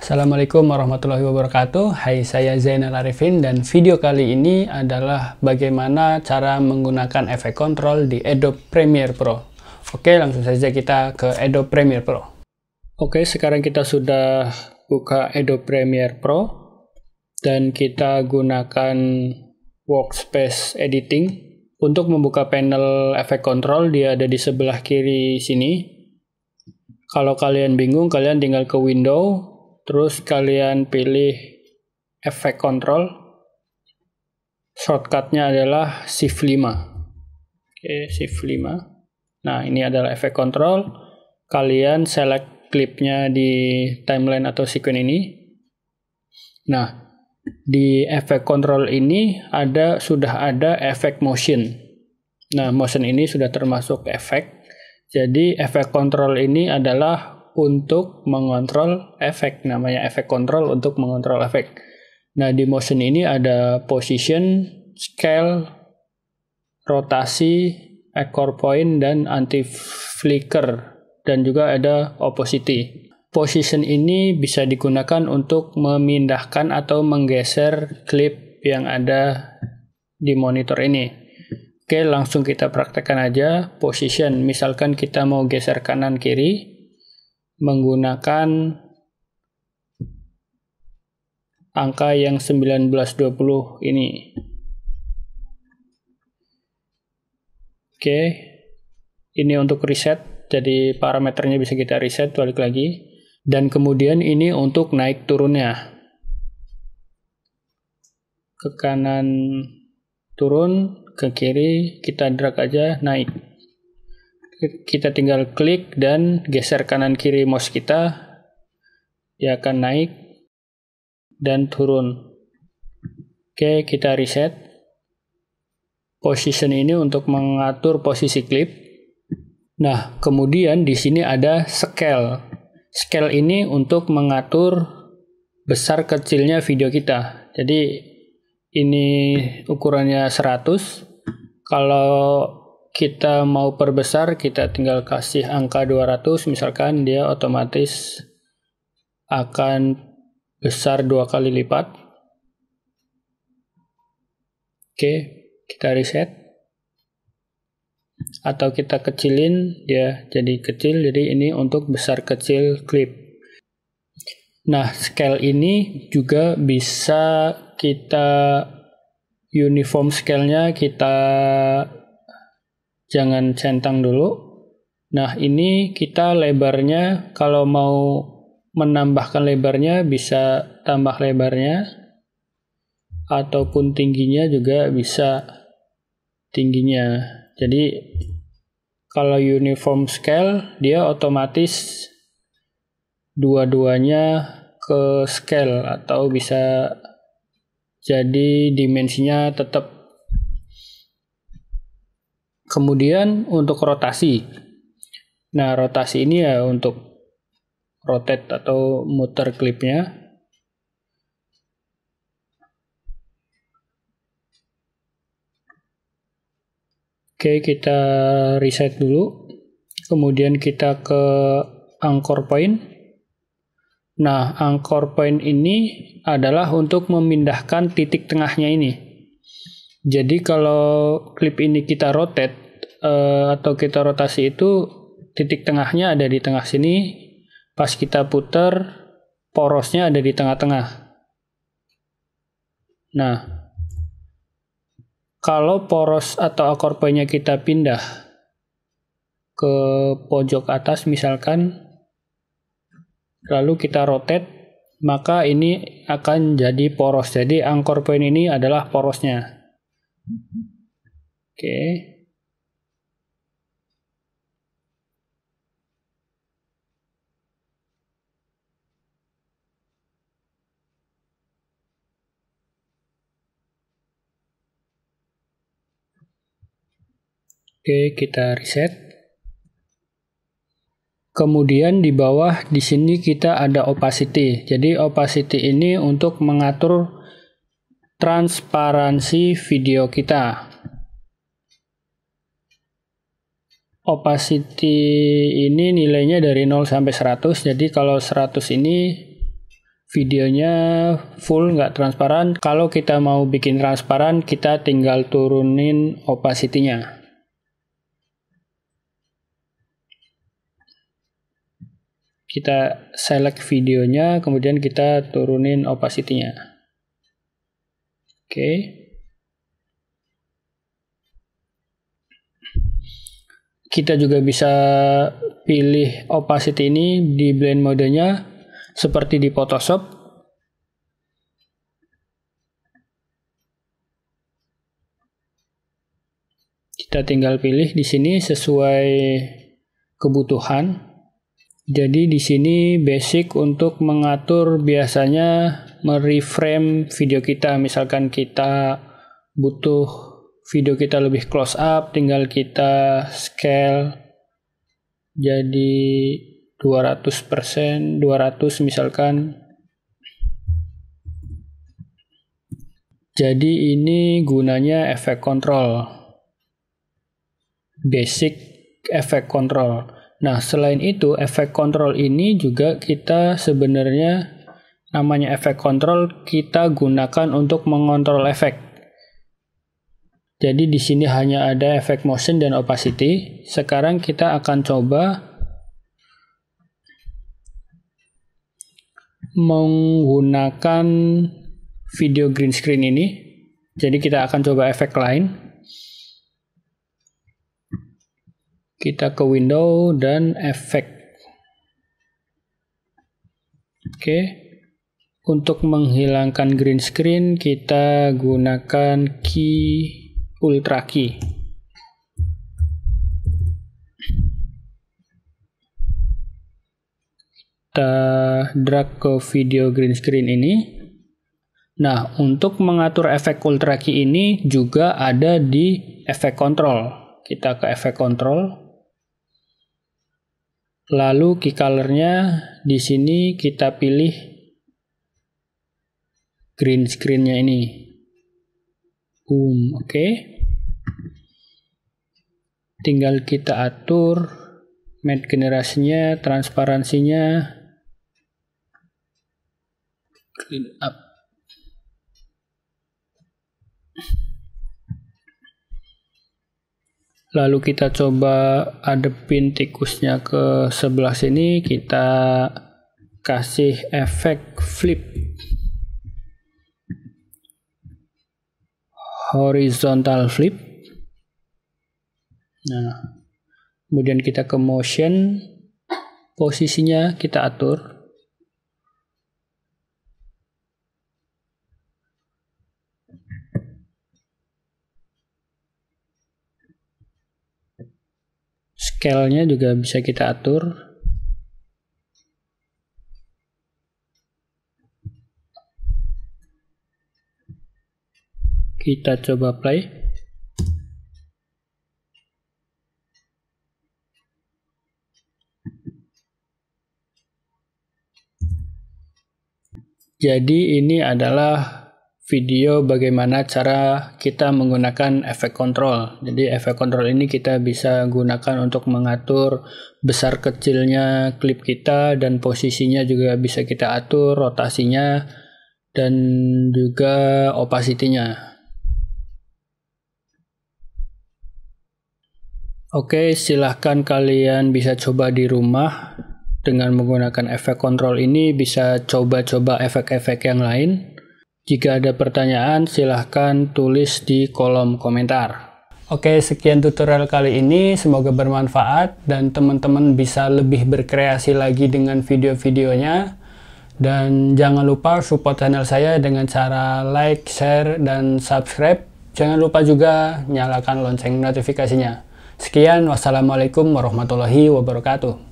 Assalamualaikum warahmatullahi wabarakatuh Hai saya Zainal Arifin dan video kali ini adalah bagaimana cara menggunakan efek kontrol di Adobe Premiere Pro Oke langsung saja kita ke Adobe Premiere Pro Oke sekarang kita sudah buka Adobe Premiere Pro dan kita gunakan workspace editing. Untuk membuka panel efek kontrol, dia ada di sebelah kiri sini. Kalau kalian bingung, kalian tinggal ke window, terus kalian pilih efek kontrol. Shortcutnya adalah shift 5. Oke, shift 5. Nah, ini adalah efek kontrol. Kalian select klipnya di timeline atau sequence ini. Nah, di efek kontrol ini ada sudah ada efek motion. Nah, motion ini sudah termasuk efek. Jadi efek kontrol ini adalah untuk mengontrol efek namanya efek kontrol untuk mengontrol efek. Nah, di motion ini ada position, scale, rotasi, anchor point dan anti flicker dan juga ada opacity position ini bisa digunakan untuk memindahkan atau menggeser klip yang ada di monitor ini. Oke, langsung kita praktekkan aja position. Misalkan kita mau geser kanan kiri menggunakan angka yang 1920 ini. Oke. Ini untuk reset, jadi parameternya bisa kita reset balik lagi dan kemudian ini untuk naik turunnya ke kanan turun ke kiri kita drag aja naik kita tinggal klik dan geser kanan kiri mouse kita dia akan naik dan turun oke kita reset position ini untuk mengatur posisi klip nah kemudian di sini ada scale scale ini untuk mengatur besar kecilnya video kita. Jadi ini ukurannya 100. Kalau kita mau perbesar, kita tinggal kasih angka 200 misalkan dia otomatis akan besar dua kali lipat. Oke, kita reset atau kita kecilin ya jadi kecil jadi ini untuk besar kecil clip nah scale ini juga bisa kita uniform scale-nya kita jangan centang dulu nah ini kita lebarnya kalau mau menambahkan lebarnya bisa tambah lebarnya ataupun tingginya juga bisa tingginya jadi kalau uniform scale dia otomatis dua-duanya ke scale atau bisa jadi dimensinya tetap kemudian untuk rotasi nah rotasi ini ya untuk rotate atau muter klipnya Oke, kita reset dulu. Kemudian kita ke anchor point. Nah, anchor point ini adalah untuk memindahkan titik tengahnya ini. Jadi kalau klip ini kita rotate eh, atau kita rotasi itu titik tengahnya ada di tengah sini. Pas kita putar porosnya ada di tengah-tengah. Nah, kalau poros atau akor P-nya kita pindah ke pojok atas misalkan, lalu kita rotate, maka ini akan jadi poros. Jadi angkor point ini adalah porosnya. Oke. Okay. Oke, kita reset. Kemudian di bawah di sini kita ada opacity. Jadi opacity ini untuk mengatur transparansi video kita. opacity ini nilainya dari 0 sampai 100 jadi kalau 100 ini videonya full nggak transparan kalau kita mau bikin transparan kita tinggal turunin opacity-nya kita select videonya, kemudian kita turunin opacity-nya. Oke. Okay. Kita juga bisa pilih opacity ini di blend modenya seperti di Photoshop. Kita tinggal pilih di sini sesuai kebutuhan. Jadi di sini basic untuk mengatur biasanya mereframe video kita. Misalkan kita butuh video kita lebih close up, tinggal kita scale jadi 200%, 200 misalkan. Jadi ini gunanya efek kontrol. Basic efek kontrol. Nah, selain itu efek kontrol ini juga kita sebenarnya namanya efek kontrol kita gunakan untuk mengontrol efek. Jadi di sini hanya ada efek motion dan opacity. Sekarang kita akan coba menggunakan video green screen ini. Jadi kita akan coba efek lain. Kita ke window dan efek. Oke. Okay. Untuk menghilangkan green screen, kita gunakan key ultra key. Kita drag ke video green screen ini. Nah, untuk mengatur efek ultra key ini juga ada di efek control Kita ke efek control Lalu keycolornya di sini kita pilih green screennya ini. Boom, oke. Okay. Tinggal kita atur matte generasinya, transparansinya. Clean up lalu kita coba adepin tikusnya ke sebelah sini kita kasih efek flip horizontal flip nah kemudian kita ke motion posisinya kita atur Scale-nya juga bisa kita atur. Kita coba play. Jadi ini adalah video bagaimana cara kita menggunakan efek kontrol. Jadi efek kontrol ini kita bisa gunakan untuk mengatur besar kecilnya klip kita dan posisinya juga bisa kita atur, rotasinya dan juga opacity-nya. Oke, silahkan kalian bisa coba di rumah dengan menggunakan efek kontrol ini bisa coba-coba efek-efek yang lain jika ada pertanyaan, silahkan tulis di kolom komentar. Oke, sekian tutorial kali ini. Semoga bermanfaat dan teman-teman bisa lebih berkreasi lagi dengan video-videonya. Dan jangan lupa support channel saya dengan cara like, share, dan subscribe. Jangan lupa juga nyalakan lonceng notifikasinya. Sekian, wassalamualaikum warahmatullahi wabarakatuh.